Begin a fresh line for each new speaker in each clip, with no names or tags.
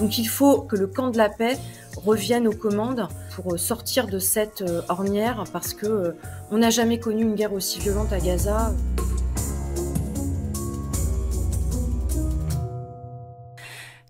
Donc il faut que le camp de la paix revienne aux commandes pour euh, sortir de cette euh, ornière parce que euh, on n'a jamais connu une guerre aussi violente à Gaza.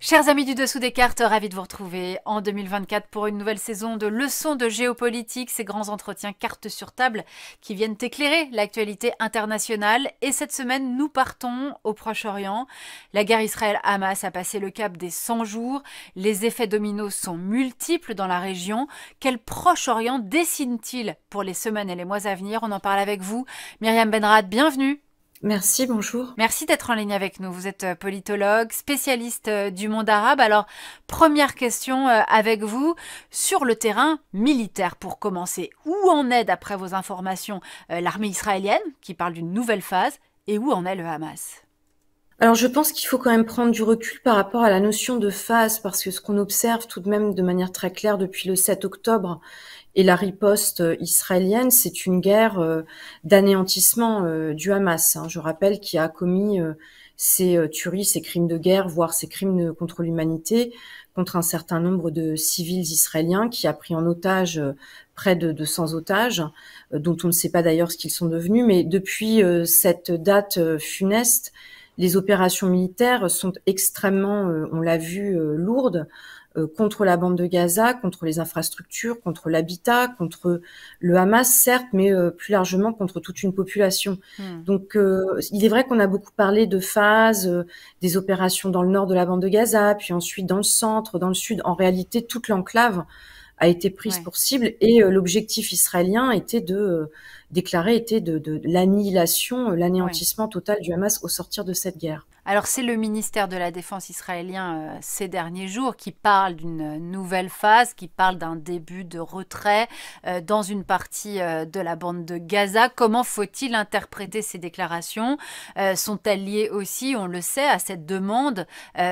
Chers amis du dessous des cartes, ravi de vous retrouver en 2024 pour une nouvelle saison de leçons de géopolitique, ces grands entretiens cartes sur table qui viennent éclairer l'actualité internationale. Et cette semaine, nous partons au Proche-Orient. La guerre Israël-Hamas a passé le cap des 100 jours. Les effets dominos sont multiples dans la région. Quel Proche-Orient dessine-t-il pour les semaines et les mois à venir On en parle avec vous. Myriam Benrad, bienvenue Merci, bonjour. Merci d'être en ligne avec nous. Vous êtes euh, politologue, spécialiste euh, du monde arabe. Alors, première question euh, avec vous sur le terrain militaire pour commencer. Où en est, d'après vos informations, l'armée israélienne qui parle d'une nouvelle phase et où en est le Hamas
alors je pense qu'il faut quand même prendre du recul par rapport à la notion de phase, parce que ce qu'on observe tout de même de manière très claire depuis le 7 octobre, et la riposte euh, israélienne, c'est une guerre euh, d'anéantissement euh, du Hamas. Hein. je rappelle qui a commis ces tueries, ces crimes de guerre, voire ces crimes contre l'humanité, contre un certain nombre de civils israéliens, qui a pris en otage près de 200 otages, dont on ne sait pas d'ailleurs ce qu'ils sont devenus. Mais depuis cette date funeste, les opérations militaires sont extrêmement, euh, on l'a vu, euh, lourdes euh, contre la bande de Gaza, contre les infrastructures, contre l'habitat, contre le Hamas, certes, mais plus largement contre toute une population. Hmm. Donc, il est vrai qu'on a beaucoup parlé de phases, des opérations dans le nord de la bande de Gaza, puis ensuite dans le centre, dans le sud. En réalité, toute l'enclave a été prise pour cible et l'objectif israélien était de déclaré était de, l'annihilation, euh, l'anéantissement total du Hamas au sortir de cette guerre.
Alors c'est le ministère de la Défense israélien euh, ces derniers jours qui parle d'une euh, nouvelle phase, qui parle d'un début de retrait dans une partie de la bande de Gaza. Comment faut-il interpréter ces déclarations Sont-elles liées aussi, on le sait, à cette demande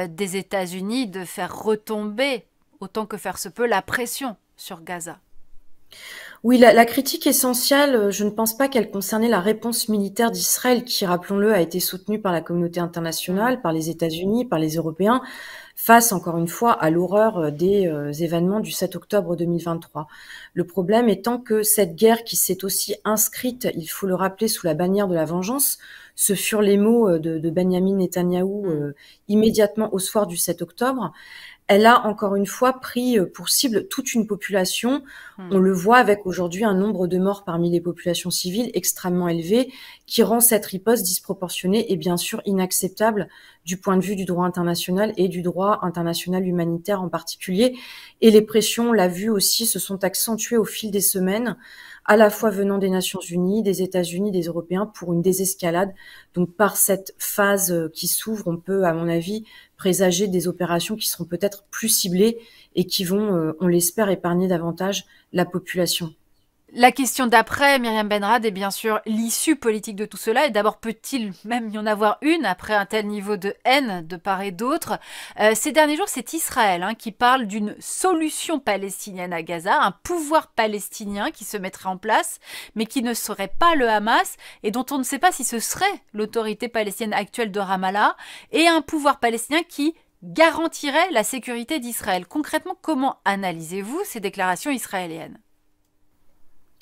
des États-Unis de faire retomber, autant que faire se peut, la pression sur Gaza
oui, la, critique essentielle, euh, je ne pense pas qu'elle concernait la réponse militaire d'Israël, qui, rappelons-le, a été soutenue par la communauté internationale, par les États-Unis, par les Européens, face, encore une fois, à l'horreur euh, des euh, événements du 7 octobre 2023. Le problème étant que cette guerre qui s'est aussi inscrite, il faut le rappeler, sous la bannière de la vengeance, ce furent les mots de, Benjamin Netanyahou mm. immédiatement au soir du 7 octobre, elle a encore une fois pris euh, pour cible toute une population. Hmm. On le voit avec aujourd'hui un nombre de morts parmi les populations civiles extrêmement élevé, qui rend cette riposte disproportionnée et bien sûr inacceptable du point de vue du droit international et du droit international humanitaire en particulier. Et les pressions, on l'a vu aussi, se sont accentuées au fil des semaines à la fois venant des Nations Unies, des États-Unis, des Européens, pour une désescalade. Donc par cette phase euh, qui s'ouvre, on peut, à mon avis, présager des opérations qui seront peut-être plus ciblées et qui vont, euh, on l'espère, épargner davantage la population.
La question d'après Myriam Benrad est bien sûr l'issue politique de tout cela. Et d'abord, peut-il même y en avoir une après un tel niveau de haine de part et d'autre euh, Ces derniers jours, c'est Israël hein, qui parle d'une solution palestinienne à Gaza, un pouvoir palestinien qui se mettrait en place, mais qui ne serait pas le Hamas et dont on ne sait pas si ce serait l'autorité palestinienne actuelle de Ramallah, et un pouvoir palestinien qui garantirait la sécurité d'Israël. Concrètement, comment analysez-vous ces déclarations israéliennes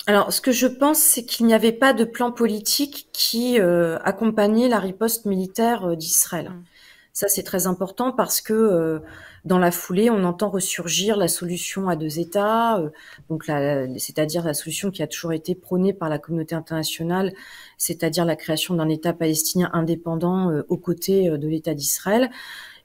alors, ce que je pense, c'est qu'il n'y avait pas de plan politique qui euh, accompagnait la riposte militaire euh, d'Israël. Mm. Ça, c'est très important parce que euh, dans la foulée, on entend ressurgir la solution à deux États, donc c'est-à-dire la solution qui a toujours été prônée par la communauté internationale, c'est-à-dire la création d'un État palestinien indépendant aux côtés de l'État d'Israël.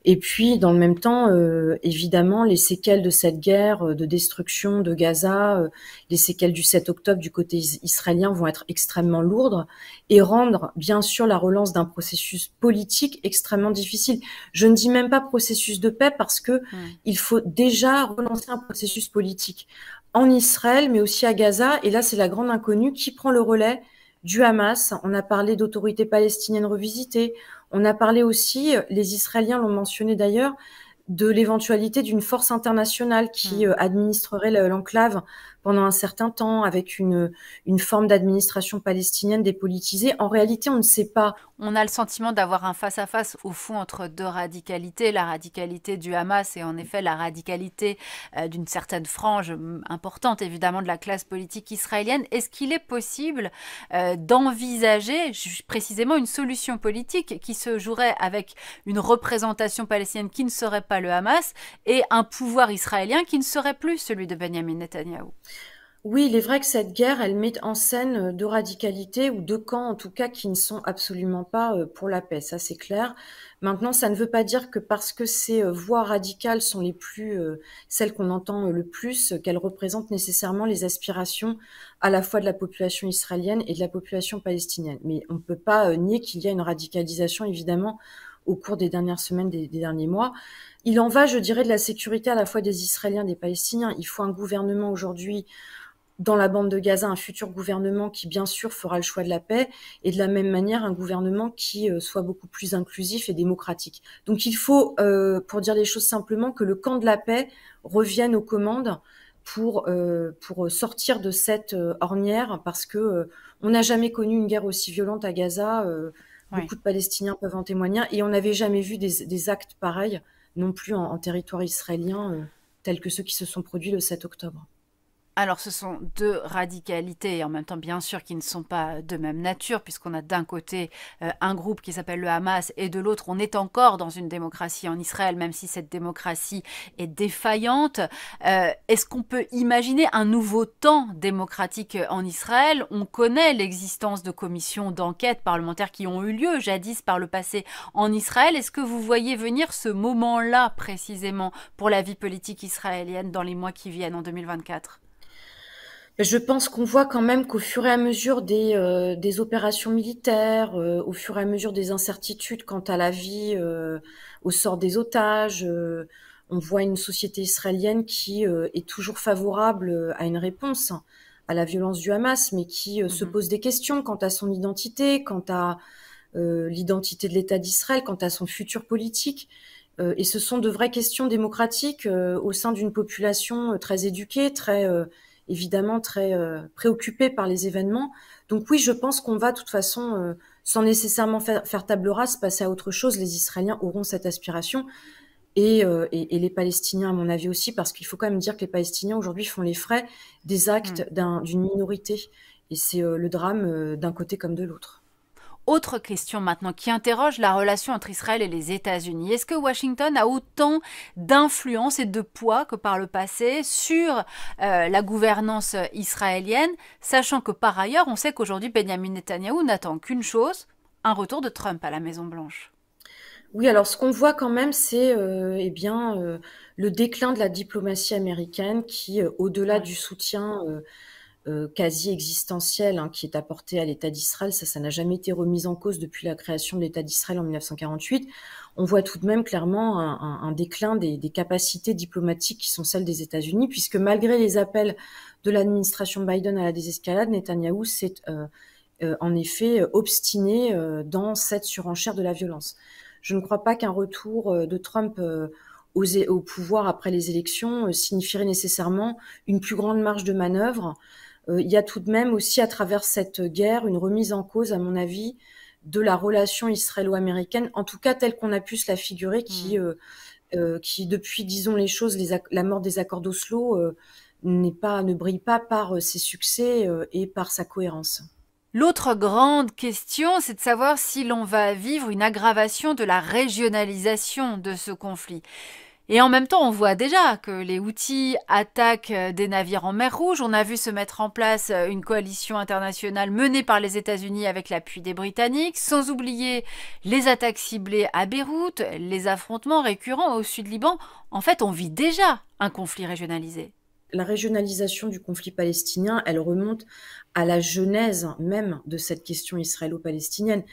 Et puis, dans le même temps, euh, évidemment, les séquelles de cette guerre euh, de destruction de Gaza, euh, les séquelles du 7 octobre du côté israélien vont être extrêmement lourdes et rendre, bien sûr, la relance d'un processus politique extrêmement difficile. Je ne dis même pas processus de paix parce que il faut déjà relancer un processus politique en Israël, mais aussi à Gaza. Et là, c'est la grande inconnue qui prend le relais du Hamas. On a parlé d'autorité palestinienne revisitée on a parlé aussi, euh, les Israéliens l'ont mentionné d'ailleurs, de l'éventualité d'une force internationale qui mm. euh, administrerait l'enclave pendant un certain temps avec une, forme d'administration palestinienne dépolitisée. En réalité, on ne sait pas.
On a le sentiment d'avoir un face-à-face au fond entre deux radicalités, la radicalité du Hamas et en effet la radicalité euh, d'une certaine frange mm, importante évidemment de la classe politique israélienne. Est-ce qu'il est possible euh, d'envisager précisément une solution politique qui se jouerait avec une représentation palestinienne qui ne serait pas le Hamas et un pouvoir israélien qui ne serait plus celui de Benjamin Netanyahu
oui, il est vrai que cette guerre, elle met en scène euh, deux radicalités ou deux camps en tout cas qui ne sont absolument pas euh, pour la paix, ça c'est clair. Maintenant, ça ne veut pas dire que parce que ces euh, voix radicales sont les plus celles qu'on entend le plus, qu'elles représentent nécessairement les aspirations à la fois de la population israélienne et de la population palestinienne. Mais on ne peut pas nier qu'il y a une radicalisation évidemment au cours des dernières semaines, des, des, derniers mois. Il en va, je dirais, de la sécurité à la fois des Israéliens et des Palestiniens. Il faut un gouvernement aujourd'hui dans la bande de Gaza un futur gouvernement qui, bien sûr, fera le choix de la paix, et de la même manière un gouvernement qui euh, soit beaucoup plus inclusif et démocratique. Donc il faut, euh, pour dire les choses simplement, que le camp de la paix revienne aux commandes pour, euh, pour sortir de cette ornière, parce que on n'a jamais connu une guerre aussi violente à Gaza. Beaucoup de Palestiniens peuvent en témoigner, et on n'avait jamais vu des, des, actes pareils non plus en territoire israélien tels que ceux qui se sont produits le 7 octobre.
Alors ce sont deux radicalités et en même temps bien sûr qui ne sont pas de même nature puisqu'on a d'un côté euh, un groupe qui s'appelle le Hamas et de l'autre on est encore dans une démocratie en Israël même si cette démocratie est défaillante. Euh, est-ce qu'on peut imaginer un nouveau temps démocratique en Israël On connaît l'existence de commissions d'enquête parlementaires qui ont eu lieu jadis par le passé en Israël. Est-ce que vous voyez venir ce moment-là précisément pour la vie politique israélienne dans les mois qui viennent en 2024
je pense qu'on voit quand même qu'au fur et à mesure des, euh, des opérations militaires, euh, au fur et à mesure des incertitudes quant à la vie, euh, au sort des otages, on voit une société israélienne qui est toujours favorable à une réponse hein, à la violence du Hamas, mais qui se mhm. pose des questions quant à son identité, quant à l'identité de l'État d'Israël, quant à son futur politique et ce sont de vraies questions démocratiques au sein d'une population très éduquée, très évidemment très euh, préoccupé par les événements. Donc oui, je pense qu'on va de toute façon, euh, sans nécessairement faire, faire, table rase, passer à autre chose. Les Israéliens auront cette aspiration. Euh, et, les Palestiniens, à mon avis aussi, parce qu'il faut quand même dire que les Palestiniens aujourd'hui font les frais des actes mmh. d'une minorité. Et c'est le drame d'un côté comme de l'autre.
Autre question maintenant qui interroge la relation entre Israël et les États-Unis. Est-ce que Washington a autant d'influence et de poids que par le passé sur euh, la gouvernance israélienne, sachant que par ailleurs, on sait qu'aujourd'hui, Benjamin Netanyahu n'attend qu'une chose, un retour de Trump à la Maison-Blanche
oui, alors ce qu'on voit quand même, c'est euh, eh bien euh, le déclin de la diplomatie américaine qui, au-delà du soutien euh, quasi existentielle hein, qui est apportée à l'État d'Israël, ça, n'a jamais été remis en cause depuis la création de l'État d'Israël en 1948. On voit tout de même clairement un, déclin des, capacités diplomatiques qui sont celles des États-Unis, puisque malgré les appels de l'administration Biden à la désescalade, Netanyahu s'est euh, euh, en effet obstiné dans cette surenchère de la violence. Je ne crois pas qu'un retour de Trump au, au pouvoir après les élections signifierait nécessairement une plus grande marge de manœuvre euh, il y a tout de même aussi à travers cette guerre une remise en cause, à mon avis, de la relation israélo-américaine, en tout cas telle qu'on a pu se la figurer, qui, mm. euh, euh, qui depuis, disons les choses, la mort des accords d'Oslo n'est pas, ne brille pas par ses succès et par sa cohérence.
L'autre grande question, c'est de savoir si l'on va vivre une aggravation de la régionalisation de ce conflit. Et en même temps, on voit déjà que les outils attaquent euh, des navires en mer Rouge. On a vu se mettre en place euh, une coalition internationale menée par les États-Unis avec l'appui des Britanniques, sans oublier les attaques ciblées à Beyrouth, les affrontements récurrents au sud Liban. En fait, on vit déjà un conflit régionalisé.
La régionalisation du conflit palestinien, elle remonte à la genèse même de cette question israélo-palestinienne.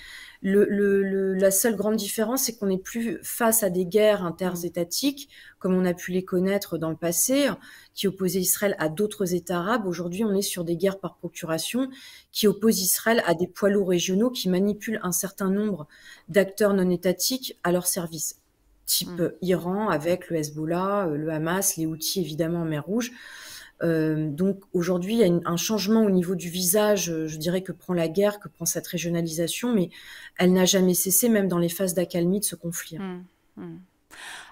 la seule grande différence, c'est qu'on n'est plus face à des guerres interétatiques, comme on a pu les connaître dans le passé, qui opposaient Israël à d'autres États arabes. Aujourd'hui, on est sur des guerres par procuration qui opposent Israël à des poids lourds régionaux qui manipulent un certain nombre d'acteurs non étatiques à leur service type mmh. euh, Iran avec le Hezbollah, euh, le Hamas, les outils évidemment en mer Rouge. Euh, donc aujourd'hui, il y a un changement au niveau du visage, je dirais, que prend la guerre, que prend cette régionalisation, mais elle n'a jamais cessé, même dans les phases d'accalmie de ce conflit. Hein. Mmh. Mmh.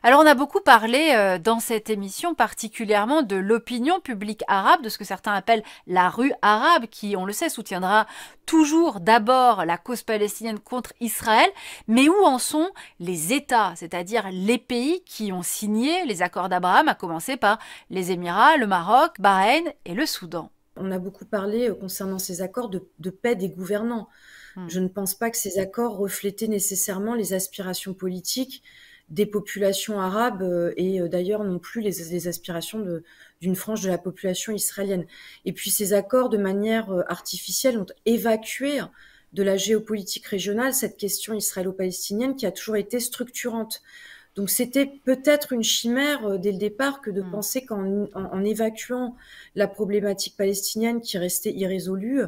Alors on a beaucoup
parlé euh, dans cette émission particulièrement de l'opinion publique arabe, de ce que certains appellent la rue arabe, qui, on le sait, soutiendra toujours d'abord la cause palestinienne contre Israël, mais où en sont les États, c'est-à-dire les pays qui ont signé les accords d'Abraham, à commencer par les Émirats, le Maroc, Bahreïn et le Soudan.
On a beaucoup parlé euh, concernant ces accords de, paix des gouvernants. Hmm. Je ne pense pas que ces accords reflétaient nécessairement les aspirations politiques des populations arabes euh, et euh, d'ailleurs non plus les, les aspirations d'une frange de la population israélienne. Et puis ces accords, de manière euh, artificielle, ont évacué de la géopolitique régionale cette question israélo-palestinienne qui a toujours été structurante. Donc c'était peut-être une chimère dès le départ que de mm. penser qu'en en, évacuant la problématique palestinienne qui restait irrésolue,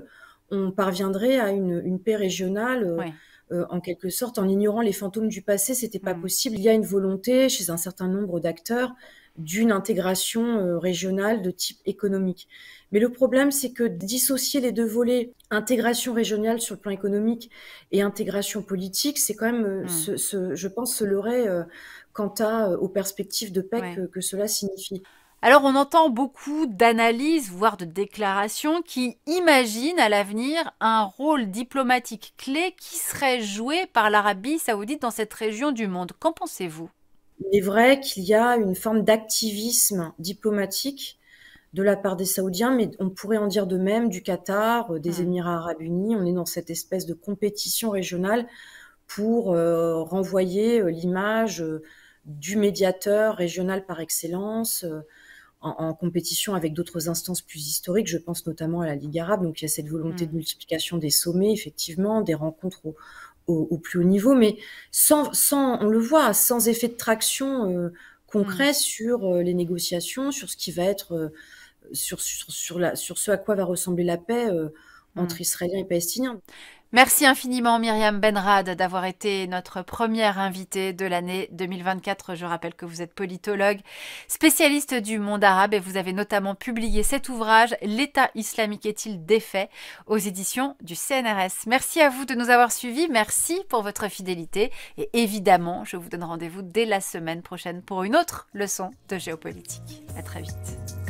on parviendrait à une, une paix régionale. Euh, en quelque sorte, en ignorant les fantômes du passé, c'était pas mmh. possible. Il y a une volonté chez un certain nombre d'acteurs d'une intégration euh, régionale de type économique. Mais le problème, c'est que dissocier les deux volets, intégration régionale sur le plan économique et intégration politique, c'est quand même, euh, mmh. ce, je pense, se leurrer quant à, aux perspectives de PEC que, cela signifie. Alors on entend beaucoup d'analyses, voire de
déclarations, qui imaginent à l'avenir un rôle diplomatique clé qui serait joué par l'Arabie saoudite dans cette région du monde. Qu'en pensez-vous
Il est vrai qu'il y a une forme d'activisme diplomatique de la part des Saoudiens, mais on pourrait en dire de même du Qatar, euh, des hmm. Émirats arabes unis. On est dans cette espèce de compétition régionale pour euh, renvoyer euh, l'image du médiateur régional par excellence en, compétition avec d'autres instances plus historiques. Je pense notamment à la Ligue arabe. Donc il y a cette volonté mm. de multiplication des sommets, effectivement, des rencontres au, plus haut niveau, mais sans, sans, on le voit, sans effet de traction euh, concret mm. sur euh, les négociations, sur ce qui va être, euh, sur, la, sur ce à quoi va ressembler la paix entre mm. Israéliens et Palestiniens. Merci infiniment Myriam
Benrad d'avoir été notre première invitée de l'année 2024. Je rappelle que vous êtes politologue, spécialiste du monde arabe et vous avez notamment publié cet ouvrage L'État islamique est-il défait aux éditions du CNRS. Merci à vous de nous avoir suivis, merci pour votre fidélité et évidemment je vous donne rendez-vous dès la semaine prochaine pour une autre leçon de géopolitique. À très vite.